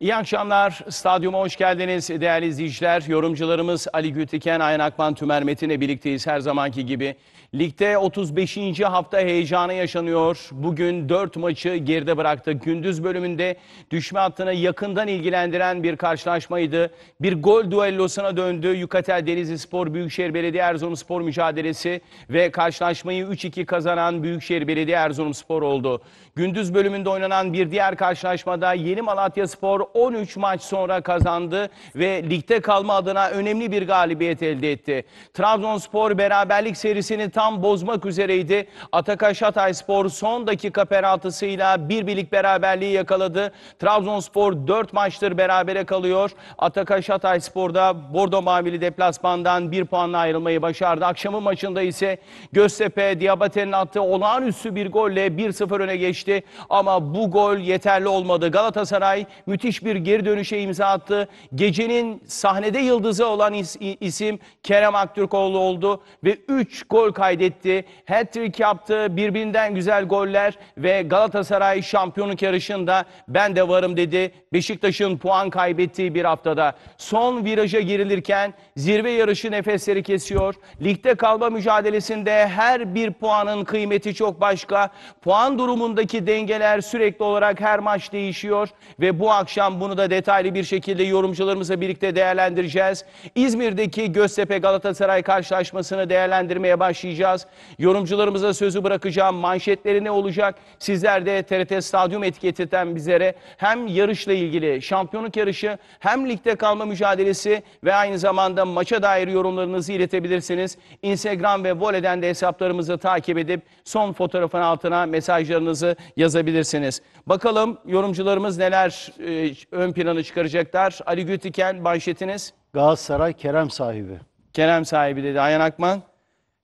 İyi akşamlar. Stadyuma hoş geldiniz değerli izleyiciler. Yorumcularımız Ali Gültiken, Ayhan Akman, Tümer Metin'le birlikteyiz her zamanki gibi. Ligde 35. hafta heyecanı yaşanıyor. Bugün 4 maçı geride bıraktı. Gündüz bölümünde düşme hattına yakından ilgilendiren bir karşılaşmaydı. Bir gol duellosuna döndü. Yukatel Denizli Spor, Büyükşehir Belediye Erzurum Spor mücadelesi ve karşılaşmayı 3-2 kazanan Büyükşehir Belediye Erzurum Spor oldu. Gündüz bölümünde oynanan bir diğer karşılaşmada Yeni Malatyaspor 13 maç sonra kazandı ve ligde kalma adına önemli bir galibiyet elde etti. Trabzonspor beraberlik serisini tam bozmak üzereydi. Atakaş Hatay son dakika penaltısıyla bir birlik beraberliği yakaladı. Trabzonspor 4 maçtır berabere kalıyor. Atakaş Hatay Spor'da Bordo Mavili deplasmandan 1 puanla ayrılmayı başardı. Akşamın maçında ise Göztepe Diabate'nin attığı olağanüstü bir golle 1-0 öne geçti geçti ama bu gol yeterli olmadı. Galatasaray müthiş bir geri dönüşe imza attı. Gecenin sahnede yıldızı olan isim Kerem Aktürkoğlu oldu ve 3 gol kaydetti. Hat-trick yaptı. Birbirinden güzel goller ve Galatasaray şampiyonluk yarışında ben de varım dedi. Beşiktaş'ın puan kaybettiği bir haftada son viraja girilirken zirve yarışı nefesleri kesiyor. Ligde kalma mücadelesinde her bir puanın kıymeti çok başka. Puan durumundaki Buradaki dengeler sürekli olarak her maç değişiyor ve bu akşam bunu da detaylı bir şekilde yorumcularımızla birlikte değerlendireceğiz. İzmir'deki Göztepe Galatasaray karşılaşmasını değerlendirmeye başlayacağız. Yorumcularımıza sözü bırakacağım. Manşetleri ne olacak? Sizler de TRT Stadyum etiketinden bizlere hem yarışla ilgili şampiyonluk yarışı hem ligde kalma mücadelesi ve aynı zamanda maça dair yorumlarınızı iletebilirsiniz. Instagram ve Vole'den de hesaplarımızı takip edip son fotoğrafın altına mesajlarınızı yazabilirsiniz. Bakalım yorumcularımız neler e, ön planı çıkaracaklar. Ali Gütiken manşetiniz. Galatasaray Kerem sahibi. Kerem sahibi dedi Ayhan Akman.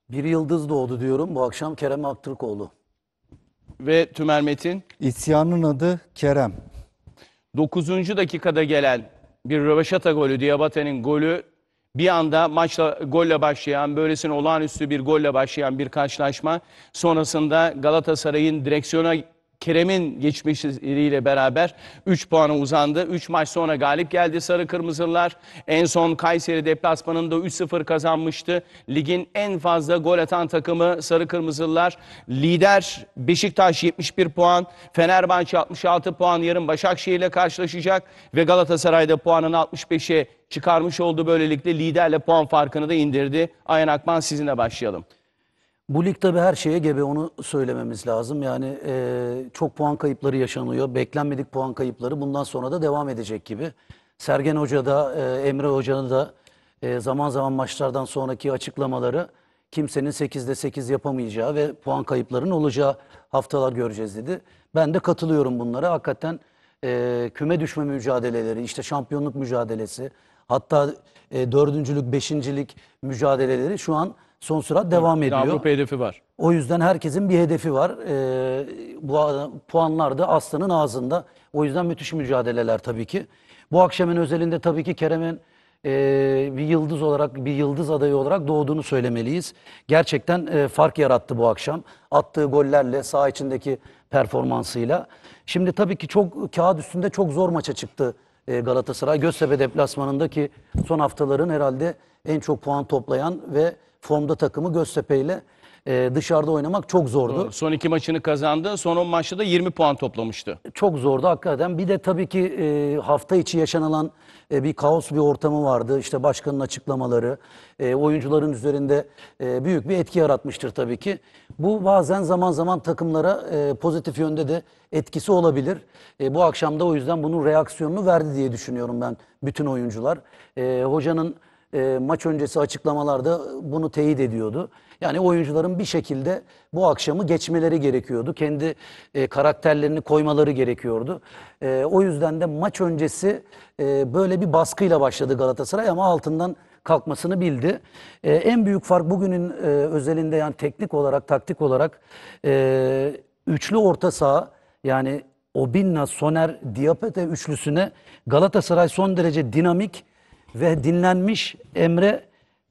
Bir yıldız doğdu diyorum bu akşam Kerem Aktürkoğlu. Ve Tümer Metin. İsyanın adı Kerem. 9. dakikada gelen bir röveşata golü, Diabate'nin golü bir anda maçla golle başlayan, böylesine olağanüstü bir golle başlayan bir karşılaşma sonrasında Galatasaray'ın direksiyona Kerem'in geçmişleriyle beraber 3 puana uzandı. 3 maç sonra galip geldi Sarı Kırmızılar. En son Kayseri deplasmanında 3-0 kazanmıştı. Ligin en fazla gol atan takımı Sarı Kırmızılar. Lider Beşiktaş 71 puan, Fenerbahçe 66 puan. Yarın Başakşehir ile karşılaşacak ve Galatasaray'da puanını 65'e çıkarmış oldu. Böylelikle liderle puan farkını da indirdi. Ayhan Akman sizinle başlayalım. Bu lig tabii her şeye gebe onu söylememiz lazım. Yani e, çok puan kayıpları yaşanıyor. Beklenmedik puan kayıpları bundan sonra da devam edecek gibi. Sergen Hoca da e, Emre Hoca'nın da e, zaman zaman maçlardan sonraki açıklamaları kimsenin 8'de 8 yapamayacağı ve puan kayıplarının olacağı haftalar göreceğiz dedi. Ben de katılıyorum bunlara. Hakikaten e, küme düşme mücadeleleri, işte şampiyonluk mücadelesi, hatta e, dördüncülük, beşincilik mücadeleleri şu an son sürat devam ediyor. Avrupa hedefi var. O yüzden herkesin bir hedefi var. Ee, bu puanlar da aslanın ağzında. O yüzden müthiş mücadeleler tabii ki. Bu akşamın özelinde tabii ki Kerem'in e, bir yıldız olarak, bir yıldız adayı olarak doğduğunu söylemeliyiz. Gerçekten e, fark yarattı bu akşam. Attığı gollerle, saha içindeki performansıyla. Şimdi tabii ki çok kağıt üstünde çok zor maça çıktı e, Galatasaray. Göztepe deplasmanındaki son haftaların herhalde en çok puan toplayan ve formda takımı Göztepe ile e, dışarıda oynamak çok zordu. Doğru. Son iki maçını kazandı. Son 10 maçta da 20 puan toplamıştı. Çok zordu hakikaten. Bir de tabii ki e, hafta içi yaşanılan e, bir kaos bir ortamı vardı. İşte başkanın açıklamaları, e, oyuncuların üzerinde e, büyük bir etki yaratmıştır tabii ki. Bu bazen zaman zaman takımlara e, pozitif yönde de etkisi olabilir. E, bu akşam da o yüzden bunun reaksiyonunu verdi diye düşünüyorum ben bütün oyuncular. E, hocanın e, maç öncesi açıklamalarda bunu teyit ediyordu. Yani oyuncuların bir şekilde bu akşamı geçmeleri gerekiyordu. Kendi e, karakterlerini koymaları gerekiyordu. E, o yüzden de maç öncesi e, böyle bir baskıyla başladı Galatasaray ama altından kalkmasını bildi. E, en büyük fark bugünün e, özelinde yani teknik olarak, taktik olarak e, üçlü orta saha yani Obinna, Soner, Diapet'e üçlüsüne Galatasaray son derece dinamik ve dinlenmiş Emre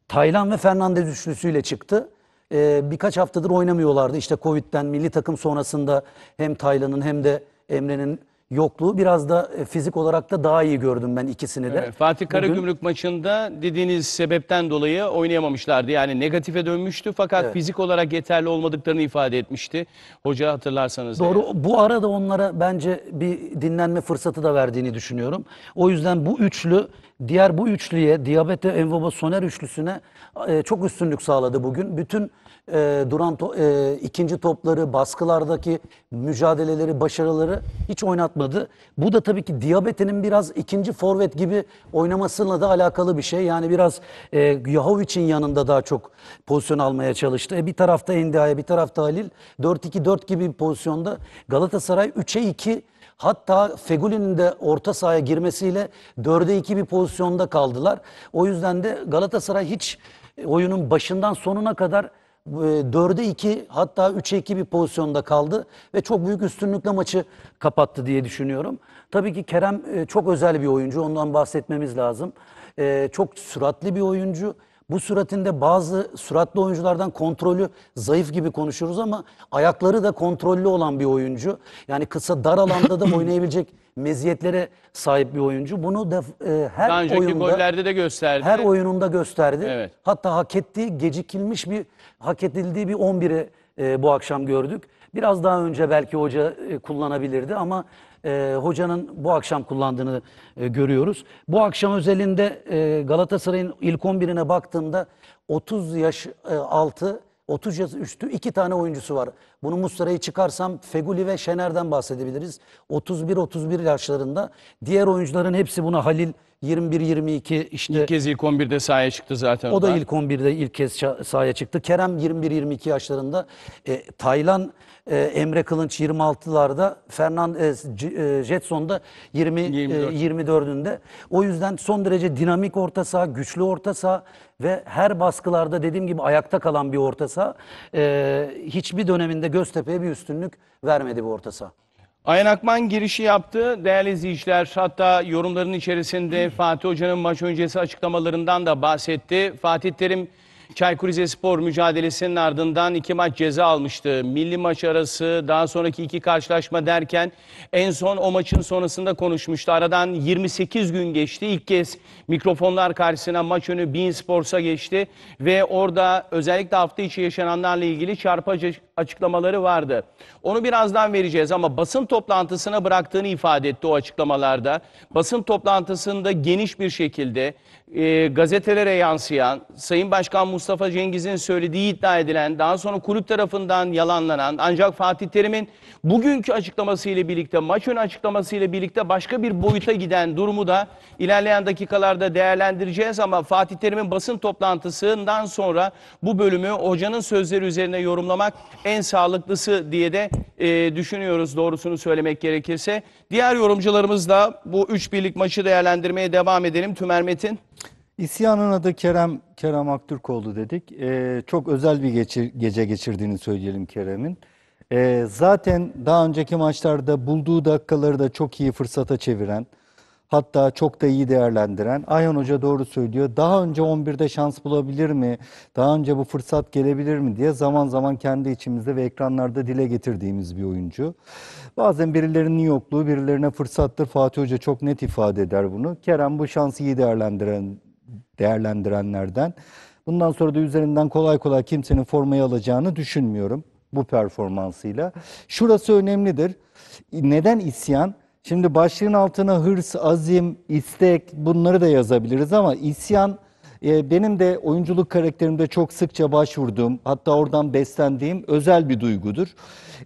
Taylan ve Fernandez üçlüsüyle çıktı. Ee, birkaç haftadır oynamıyorlardı. İşte Covid'den milli takım sonrasında hem Taylan'ın hem de Emre'nin yokluğu biraz da e, fizik olarak da daha iyi gördüm ben ikisini de. Evet, Fatih Karagümrük Bugün, maçında dediğiniz sebepten dolayı oynayamamışlardı. Yani negatife dönmüştü fakat evet. fizik olarak yeterli olmadıklarını ifade etmişti. Hoca hatırlarsanız. Doğru. Eğer. Bu arada onlara bence bir dinlenme fırsatı da verdiğini düşünüyorum. O yüzden bu üçlü Diğer bu üçlüye, Diabete Envoba Soner üçlüsüne e, çok üstünlük sağladı bugün. Bütün e, duran to, e, ikinci topları, baskılardaki mücadeleleri, başarıları hiç oynatmadı. Bu da tabii ki Diabete'nin biraz ikinci forvet gibi oynamasıyla da alakalı bir şey. Yani biraz e, Yahovic'in yanında daha çok pozisyon almaya çalıştı. E, bir tarafta Endia'ya, bir tarafta Halil. 4-2-4 gibi bir pozisyonda Galatasaray 3'e 2 Hatta Feguli'nin de orta sahaya girmesiyle 4'e 2 bir pozisyonda kaldılar. O yüzden de Galatasaray hiç e, oyunun başından sonuna kadar 4'e 2 hatta 3'e 2 bir pozisyonda kaldı ve çok büyük üstünlükle maçı kapattı diye düşünüyorum. Tabii ki Kerem e, çok özel bir oyuncu ondan bahsetmemiz lazım. E, çok süratli bir oyuncu. Bu suratinde bazı suratlı oyunculardan kontrolü zayıf gibi konuşuruz ama ayakları da kontrollü olan bir oyuncu. Yani kısa dar alanda da oynayabilecek meziyetlere sahip bir oyuncu. Bunu da e, her Daha önceki oyunda gollerde de gösterdi. Her oyununda gösterdi. Evet. Hatta hak ettiği gecikilmiş bir hak edildiği bir 11'e e, bu akşam gördük. Biraz daha önce belki hoca e, kullanabilirdi ama e, hocanın bu akşam kullandığını e, görüyoruz. Bu akşam özelinde e, Galatasaray'ın ilk 11'ine baktığımda 30 yaş e, altı 30 yaş üstü iki tane oyuncusu var. Bunu Muslera'yı çıkarsam Feguli ve Şener'den bahsedebiliriz. 31-31 yaşlarında. Diğer oyuncuların hepsi buna Halil 21-22 işte. İlk kez ilk 11'de sahaya çıktı zaten. O da ilk 11'de ilk kez sahaya çıktı. Kerem 21-22 yaşlarında. E, Taylan e, Emre Kılınç 26'larda, Fernand e, e, Jetson da 20 24. E, 24'ünde. O yüzden son derece dinamik orta saha, güçlü orta saha ve her baskılarda dediğim gibi ayakta kalan bir orta saha. E, hiçbir döneminde Göztepe'ye bir üstünlük vermedi bu orta saha. Ayhan Akman girişi yaptı. Değerli izleyiciler hatta yorumların içerisinde Fatih Hoca'nın maç öncesi açıklamalarından da bahsetti. Fatih Terim Çaykur Rizespor mücadelesinin ardından iki maç ceza almıştı. Milli maç arası daha sonraki iki karşılaşma derken en son o maçın sonrasında konuşmuştu. Aradan 28 gün geçti. İlk kez mikrofonlar karşısına maç önü Bein Sports'a geçti ve orada özellikle hafta içi yaşananlarla ilgili çarpıcı açıklamaları vardı. Onu birazdan vereceğiz ama basın toplantısına bıraktığını ifade etti o açıklamalarda. Basın toplantısında geniş bir şekilde e, gazetelere yansıyan Sayın Başkan Mustafa Mustafa Cengiz'in söylediği iddia edilen, daha sonra kulüp tarafından yalanlanan ancak Fatih Terim'in bugünkü açıklamasıyla birlikte, maç önü açıklamasıyla birlikte başka bir boyuta giden durumu da ilerleyen dakikalarda değerlendireceğiz ama Fatih Terim'in basın toplantısından sonra bu bölümü hocanın sözleri üzerine yorumlamak en sağlıklısı diye de e, düşünüyoruz doğrusunu söylemek gerekirse. Diğer yorumcularımızla bu üç birlik maçı değerlendirmeye devam edelim. Tümer Metin. İsyanın adı Kerem Kerem Aktürkoğlu dedik. Ee, çok özel bir geçir, gece geçirdiğini söyleyelim Kerem'in. Ee, zaten daha önceki maçlarda bulduğu dakikaları da çok iyi fırsata çeviren, hatta çok da iyi değerlendiren. Ayhan Hoca doğru söylüyor. Daha önce 11'de şans bulabilir mi? Daha önce bu fırsat gelebilir mi diye zaman zaman kendi içimizde ve ekranlarda dile getirdiğimiz bir oyuncu. Bazen birilerinin yokluğu birilerine fırsattır. Fatih Hoca çok net ifade eder bunu. Kerem bu şansı iyi değerlendiren değerlendirenlerden. Bundan sonra da üzerinden kolay kolay kimsenin formayı alacağını düşünmüyorum bu performansıyla. Şurası önemlidir. Neden isyan? Şimdi başlığın altına hırs, azim, istek bunları da yazabiliriz ama isyan ee, benim de oyunculuk karakterimde çok sıkça başvurduğum, hatta oradan beslendiğim özel bir duygudur.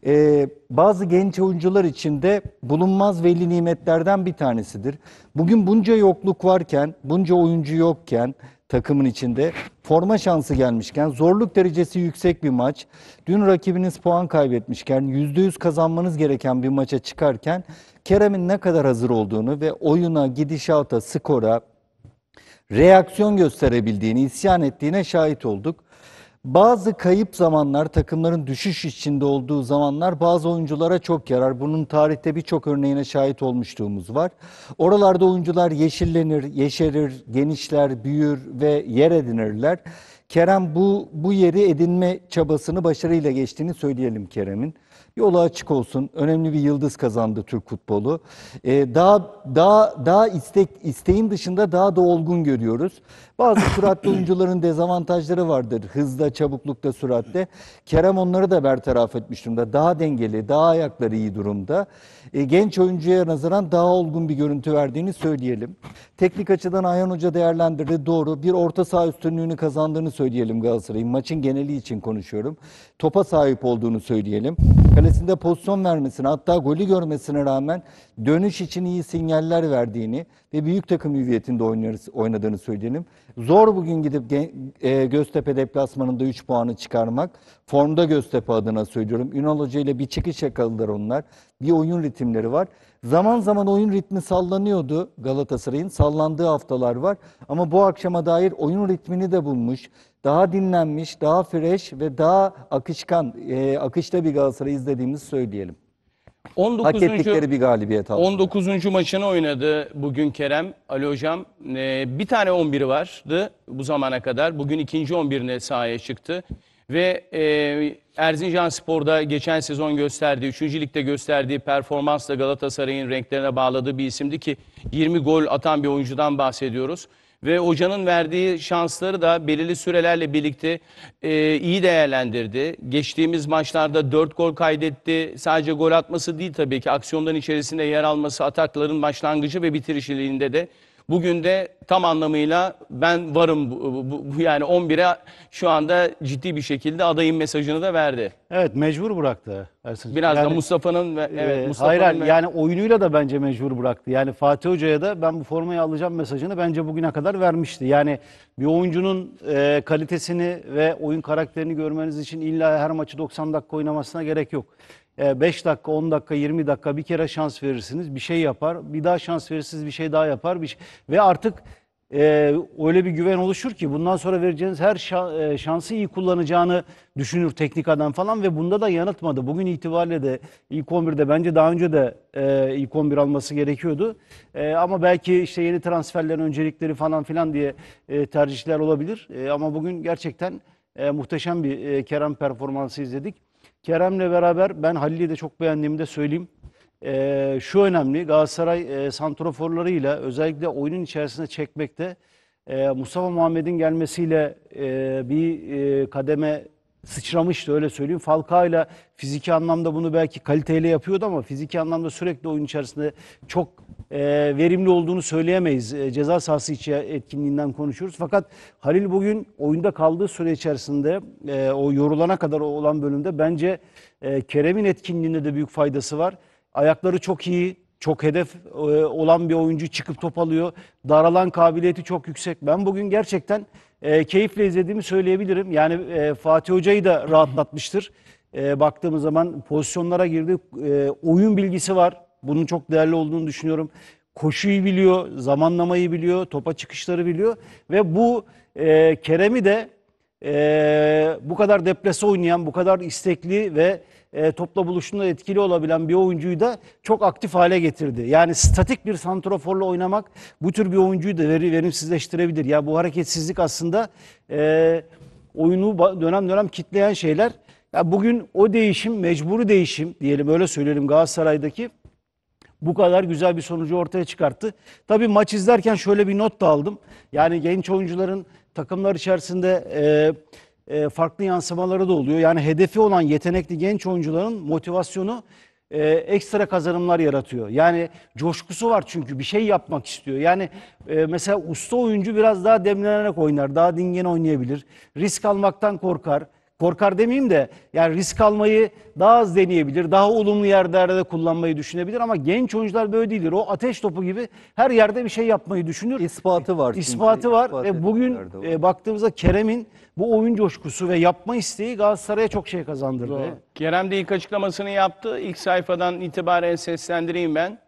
Ee, bazı genç oyuncular için de bulunmaz veli nimetlerden bir tanesidir. Bugün bunca yokluk varken, bunca oyuncu yokken, takımın içinde. Forma şansı gelmişken, zorluk derecesi yüksek bir maç, dün rakibiniz puan kaybetmişken, %100 kazanmanız gereken bir maça çıkarken Kerem'in ne kadar hazır olduğunu ve oyuna, gidişata, skora, reaksiyon gösterebildiğini, isyan ettiğine şahit olduk. Bazı kayıp zamanlar, takımların düşüş içinde olduğu zamanlar bazı oyunculara çok yarar. Bunun tarihte birçok örneğine şahit olmuşluğumuz var. Oralarda oyuncular yeşillenir, yeşerir, genişler, büyür ve yer edinirler. Kerem bu bu yeri edinme çabasını başarıyla geçtiğini söyleyelim Kerem'in. Yolu açık olsun. Önemli bir yıldız kazandı Türk futbolu. Ee, daha daha daha istek isteğin dışında daha da olgun görüyoruz. Bazı süratli oyuncuların dezavantajları vardır. Hızda, çabuklukta, süratte. Kerem onları da bertaraf etmiş durumda. Daha dengeli, daha ayakları iyi durumda. E, genç oyuncuya nazaran daha olgun bir görüntü verdiğini söyleyelim. Teknik açıdan Ayhan Hoca değerlendirdi doğru. Bir orta saha üstünlüğünü kazandığını söyleyelim Galatasaray'ın. Maçın geneli için konuşuyorum. Topa sahip olduğunu söyleyelim. Kalesinde pozisyon vermesine hatta golü görmesine rağmen dönüş için iyi sinyaller verdiğini ve büyük takım hüviyetinde oynadığını söyleyelim. Zor bugün gidip e, Göztepe deplasmanında 3 puanı çıkarmak. Formda Göztepe adına söylüyorum. Ünal Hoca ile bir çıkış yakaladılar onlar. Bir oyun ritimleri var. Zaman zaman oyun ritmi sallanıyordu Galatasaray'ın. Sallandığı haftalar var. Ama bu akşama dair oyun ritmini de bulmuş. Daha dinlenmiş, daha fresh ve daha akışkan, e, akışta bir Galatasaray izlediğimizi söyleyelim. 19. Hak ettikleri bir galibiyet aldı. 19. maçını oynadı bugün Kerem Ali Hocam. E, bir tane 11'i vardı bu zamana kadar. Bugün ikinci 11'ine sahaya çıktı. Ve e, Erzincan Spor'da geçen sezon gösterdiği, 3. ligde gösterdiği performansla Galatasaray'ın renklerine bağladığı bir isimdi ki 20 gol atan bir oyuncudan bahsediyoruz. Ve hocanın verdiği şansları da belirli sürelerle birlikte e, iyi değerlendirdi. Geçtiğimiz maçlarda 4 gol kaydetti. Sadece gol atması değil tabii ki aksiyonların içerisinde yer alması, atakların başlangıcı ve bitirişliğinde de Bugün de tam anlamıyla ben varım bu, bu, bu yani 11'e şu anda ciddi bir şekilde adayın mesajını da verdi. Evet mecbur bıraktı Ersin. Biraz yani, da Mustafa'nın ve e, evet, e, Mustafa'nın hayır, ve... yani oyunuyla da bence mecbur bıraktı. Yani Fatih Hoca'ya da ben bu formayı alacağım mesajını bence bugüne kadar vermişti. Yani bir oyuncunun e, kalitesini ve oyun karakterini görmeniz için illa her maçı 90 dakika oynamasına gerek yok. 5 e, dakika, 10 dakika, 20 dakika bir kere şans verirsiniz. Bir şey yapar. Bir daha şans verirsiniz bir şey daha yapar. Bir şey... Ve artık e, öyle bir güven oluşur ki bundan sonra vereceğiniz her e, şansı iyi kullanacağını düşünür teknik adam falan ve bunda da yanıltmadı. Bugün itibariyle de ilk 11'de bence daha önce de e, ilk 11 alması gerekiyordu. E, ama belki işte yeni transferlerin öncelikleri falan filan diye e, tercihler olabilir. E, ama bugün gerçekten e, muhteşem bir e, Kerem performansı izledik. Kerem'le beraber ben Halil'i de çok beğendiğimi de söyleyeyim. Ee, şu önemli Galatasaray e, santroforlarıyla özellikle oyunun içerisine çekmekte e, Mustafa Muhammed'in gelmesiyle e, bir e, kademe sıçramıştı öyle söyleyeyim. Falcao'yla fiziki anlamda bunu belki kaliteyle yapıyordu ama fiziki anlamda sürekli oyun içerisinde çok e, verimli olduğunu söyleyemeyiz. E, ceza sahası içi etkinliğinden konuşuyoruz. Fakat Halil bugün oyunda kaldığı süre içerisinde e, o yorulana kadar olan bölümde bence e, Kerem'in etkinliğinde de büyük faydası var. Ayakları çok iyi, çok hedef e, olan bir oyuncu çıkıp top alıyor. Daralan kabiliyeti çok yüksek. Ben bugün gerçekten e, keyifle izlediğimi söyleyebilirim. Yani e, Fatih Hoca'yı da rahatlatmıştır. baktığımız zaman pozisyonlara girdi. oyun bilgisi var. Bunun çok değerli olduğunu düşünüyorum. Koşuyu biliyor, zamanlamayı biliyor, topa çıkışları biliyor. Ve bu Kerem'i de bu kadar deprese oynayan, bu kadar istekli ve e, topla buluşunda etkili olabilen bir oyuncuyu da çok aktif hale getirdi. Yani statik bir santroforla oynamak bu tür bir oyuncuyu da veri, verimsizleştirebilir. Ya bu hareketsizlik aslında e, oyunu dönem dönem kitleyen şeyler. Ya bugün o değişim, mecburi değişim diyelim öyle söyleyelim Galatasaray'daki bu kadar güzel bir sonucu ortaya çıkarttı. Tabii maç izlerken şöyle bir not da aldım. Yani genç oyuncuların takımlar içerisinde e, e, farklı yansımaları da oluyor. Yani hedefi olan yetenekli genç oyuncuların motivasyonu e, ekstra kazanımlar yaratıyor. Yani coşkusu var çünkü bir şey yapmak istiyor. Yani e, mesela usta oyuncu biraz daha demlenerek oynar, daha dingen oynayabilir. Risk almaktan korkar korkar demeyeyim de yani risk almayı daha az deneyebilir. Daha olumlu yerlerde kullanmayı düşünebilir ama genç oyuncular böyle değildir. O ateş topu gibi her yerde bir şey yapmayı düşünür. İspatı var. İspatı çünkü. var. İspat e, bugün e, baktığımızda Kerem'in bu oyun coşkusu ve yapma isteği Galatasaray'a çok şey kazandırdı. Doğru. Kerem de ilk açıklamasını yaptı. İlk sayfadan itibaren seslendireyim ben.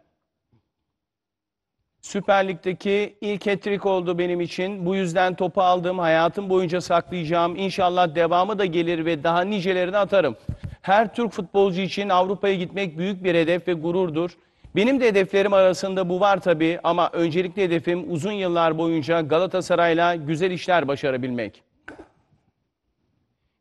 Süper Lig'deki ilk etrik oldu benim için. Bu yüzden topu aldım. Hayatım boyunca saklayacağım. İnşallah devamı da gelir ve daha nicelerini atarım. Her Türk futbolcu için Avrupa'ya gitmek büyük bir hedef ve gururdur. Benim de hedeflerim arasında bu var tabii ama öncelikli hedefim uzun yıllar boyunca Galatasaray'la güzel işler başarabilmek.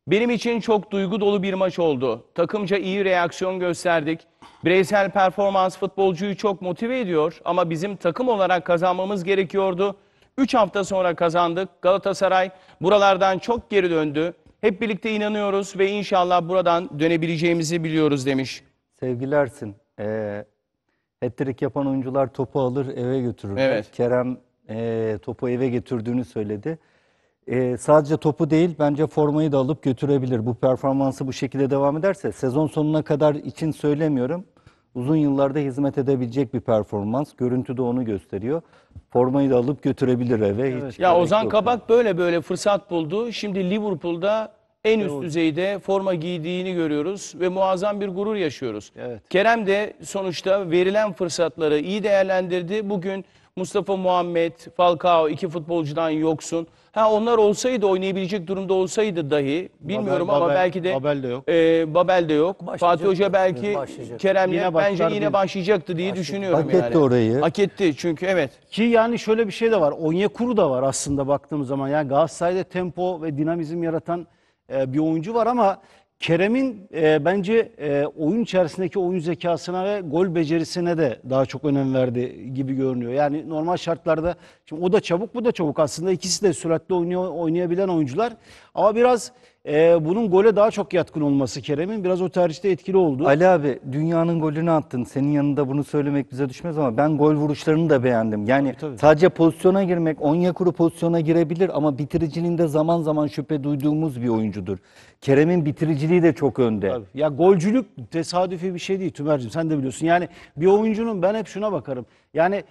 Benim için çok duygu dolu bir maç oldu. Takımca iyi reaksiyon gösterdik. Bireysel performans futbolcuyu çok motive ediyor ama bizim takım olarak kazanmamız gerekiyordu. 3 hafta sonra kazandık. Galatasaray buralardan çok geri döndü. Hep birlikte inanıyoruz ve inşallah buradan dönebileceğimizi biliyoruz demiş. Sevgilersin. Ersin, e, yapan oyuncular topu alır eve götürür. Evet. Kerem e, topu eve getirdiğini söyledi e, sadece topu değil bence formayı da alıp götürebilir. Bu performansı bu şekilde devam ederse sezon sonuna kadar için söylemiyorum. Uzun yıllarda hizmet edebilecek bir performans. Görüntü de onu gösteriyor. Formayı da alıp götürebilir eve. Evet. Hiç ya Ozan yok. Kabak böyle böyle fırsat buldu. Şimdi Liverpool'da en üst düzeyde forma giydiğini görüyoruz ve muazzam bir gurur yaşıyoruz. Evet. Kerem de sonuçta verilen fırsatları iyi değerlendirdi. Bugün Mustafa Muhammed, Falcao iki futbolcudan yoksun. Ha onlar olsaydı oynayabilecek durumda olsaydı dahi bilmiyorum Babel, ama Babel- belki de Babel de yok. e, Babel de yok. Başlayacak. Fatih Hoca belki Başlayacak. Kerem'le Yine bence yine bir- başlayacaktı diye düşünüyorum Hak yani. etti orayı. Hak etti çünkü evet. Ki yani şöyle bir şey de var. Onyekuru da var aslında baktığımız zaman. Yani Galatasaray'da tempo ve dinamizm yaratan e, bir oyuncu var ama Kerem'in e, bence e, oyun içerisindeki oyun zekasına ve gol becerisine de daha çok önem verdi gibi görünüyor. Yani normal şartlarda şimdi o da çabuk bu da çabuk aslında ikisi de süratli oynuyor, oynayabilen oyuncular. Ama biraz ee, bunun gole daha çok yatkın olması Kerem'in biraz o tercihte etkili oldu. Ali abi dünyanın golünü attın. Senin yanında bunu söylemek bize düşmez ama ben gol vuruşlarını da beğendim. Yani tabii, tabii. sadece pozisyona girmek, Onyekuru pozisyona girebilir ama bitiriciliğinde zaman zaman şüphe duyduğumuz bir oyuncudur. Kerem'in bitiriciliği de çok önde. Tabii. Ya golcülük tesadüfi bir şey değil Tümer'cim sen de biliyorsun. Yani bir oyuncunun ben hep şuna bakarım. Yani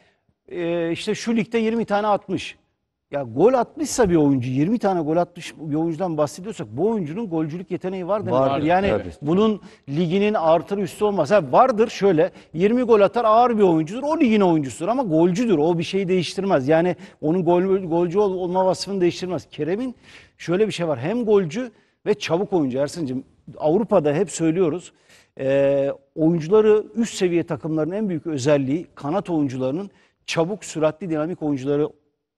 e, işte şu ligde 20 tane atmış. Ya gol atmışsa bir oyuncu 20 tane gol atmış bir oyuncudan bahsediyorsak bu oyuncunun golcülük yeteneği var demektir. Vardır, yani tabii. bunun liginin artır üstü olmaz. Ha, vardır şöyle 20 gol atar ağır bir oyuncudur. O ligin oyuncusudur ama golcüdür. O bir şeyi değiştirmez. Yani onun gol, golcü olma vasfını değiştirmez. Kerem'in şöyle bir şey var. Hem golcü ve çabuk oyuncu Ersin'cim. Avrupa'da hep söylüyoruz. E, oyuncuları üst seviye takımların en büyük özelliği kanat oyuncularının çabuk, süratli, dinamik oyuncuları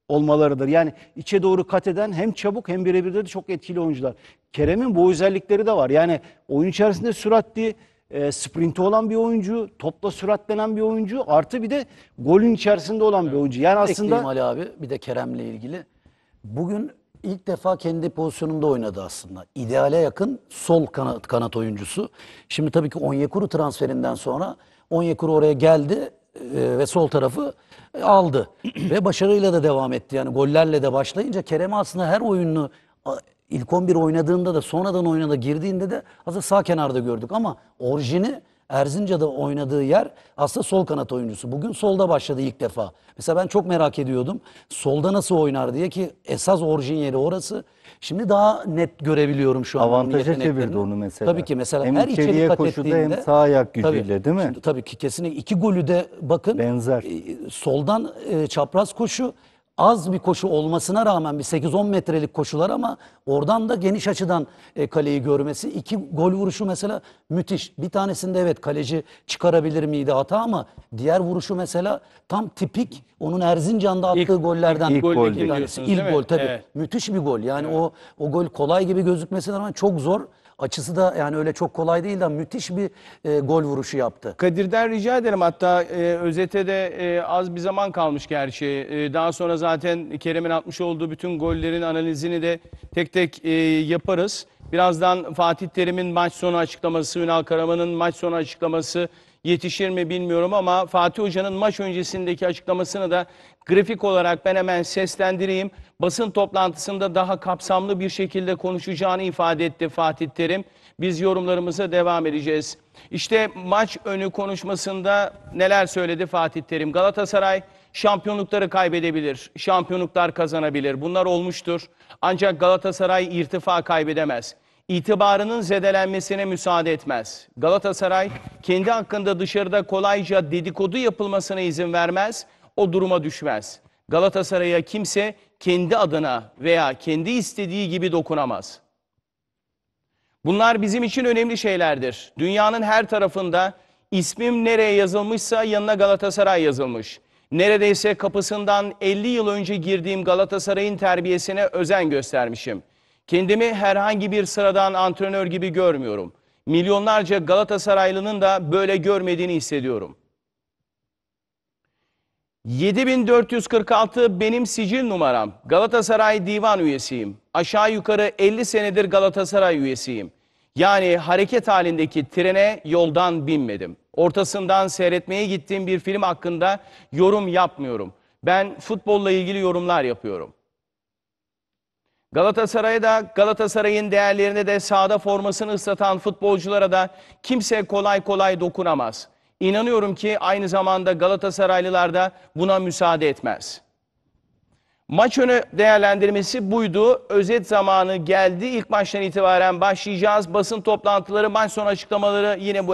olmalarıdır. Yani içe doğru kat eden hem çabuk hem birebir de çok etkili oyuncular. Kerem'in bu özellikleri de var. Yani oyun içerisinde süratli, e, sprinti olan bir oyuncu, topla süratlenen bir oyuncu, artı bir de golün içerisinde olan evet. bir oyuncu. Yani aslında Ekleyeyim Ali abi bir de Kerem'le ilgili. Bugün ilk defa kendi pozisyonunda oynadı aslında. İdeale yakın sol kanat, kanat oyuncusu. Şimdi tabii ki Onyekuru transferinden sonra Onyekuru oraya geldi. E, ve sol tarafı e, aldı. ve başarıyla da devam etti. Yani gollerle de başlayınca Kerem aslında her oyununu ilk 11 oynadığında da sonradan oyuna girdiğinde de aslında sağ kenarda gördük ama orijini Erzincan'da oynadığı yer aslında sol kanat oyuncusu. Bugün solda başladı ilk defa. Mesela ben çok merak ediyordum. Solda nasıl oynar diye ki esas orijin yeri orası. Şimdi daha net görebiliyorum şu an. Avantaja çevirdi onu mesela. Tabii ki mesela hem her içeriye koşuda hem sağ ayak gücüyle tabii, değil mi? Şimdi, tabii ki kesinlikle iki golü de bakın. Benzer. E, soldan e, çapraz koşu az bir koşu olmasına rağmen bir 8-10 metrelik koşular ama oradan da geniş açıdan e, kaleyi görmesi. iki gol vuruşu mesela müthiş. Bir tanesinde evet kaleci çıkarabilir miydi hata ama diğer vuruşu mesela tam tipik onun Erzincan'da attığı İlk- gollerden ilk gol bir tanesi. İlk gol tabii. Evet. Müthiş bir gol. Yani o o gol kolay gibi gözükmesine rağmen çok zor Açısı da yani öyle çok kolay değil de müthiş bir e, gol vuruşu yaptı. Kadir'den rica ederim hatta e, özete de e, az bir zaman kalmış gerçi. E, daha sonra zaten Kerem'in atmış olduğu bütün gollerin analizini de tek tek e, yaparız. Birazdan Fatih Terim'in maç sonu açıklaması, Ünal Karaman'ın maç sonu açıklaması yetişir mi bilmiyorum ama Fatih Hoca'nın maç öncesindeki açıklamasını da grafik olarak ben hemen seslendireyim. Basın toplantısında daha kapsamlı bir şekilde konuşacağını ifade etti Fatih Terim. Biz yorumlarımıza devam edeceğiz. İşte maç önü konuşmasında neler söyledi Fatih Terim? Galatasaray şampiyonlukları kaybedebilir, şampiyonluklar kazanabilir. Bunlar olmuştur. Ancak Galatasaray irtifa kaybedemez itibarının zedelenmesine müsaade etmez. Galatasaray kendi hakkında dışarıda kolayca dedikodu yapılmasına izin vermez, o duruma düşmez. Galatasaray'a kimse kendi adına veya kendi istediği gibi dokunamaz. Bunlar bizim için önemli şeylerdir. Dünyanın her tarafında ismim nereye yazılmışsa yanına Galatasaray yazılmış. Neredeyse kapısından 50 yıl önce girdiğim Galatasaray'ın terbiyesine özen göstermişim.'' Kendimi herhangi bir sıradan antrenör gibi görmüyorum. Milyonlarca Galatasaraylı'nın da böyle görmediğini hissediyorum. 7446 benim sicil numaram. Galatasaray divan üyesiyim. Aşağı yukarı 50 senedir Galatasaray üyesiyim. Yani hareket halindeki trene yoldan binmedim. Ortasından seyretmeye gittiğim bir film hakkında yorum yapmıyorum. Ben futbolla ilgili yorumlar yapıyorum da Galatasaray'ın değerlerini de sahada formasını ıslatan futbolculara da kimse kolay kolay dokunamaz. İnanıyorum ki aynı zamanda Galatasaraylılar da buna müsaade etmez. Maç önü değerlendirmesi buydu. Özet zamanı geldi. İlk maçtan itibaren başlayacağız. Basın toplantıları, maç sonu açıklamaları yine bu.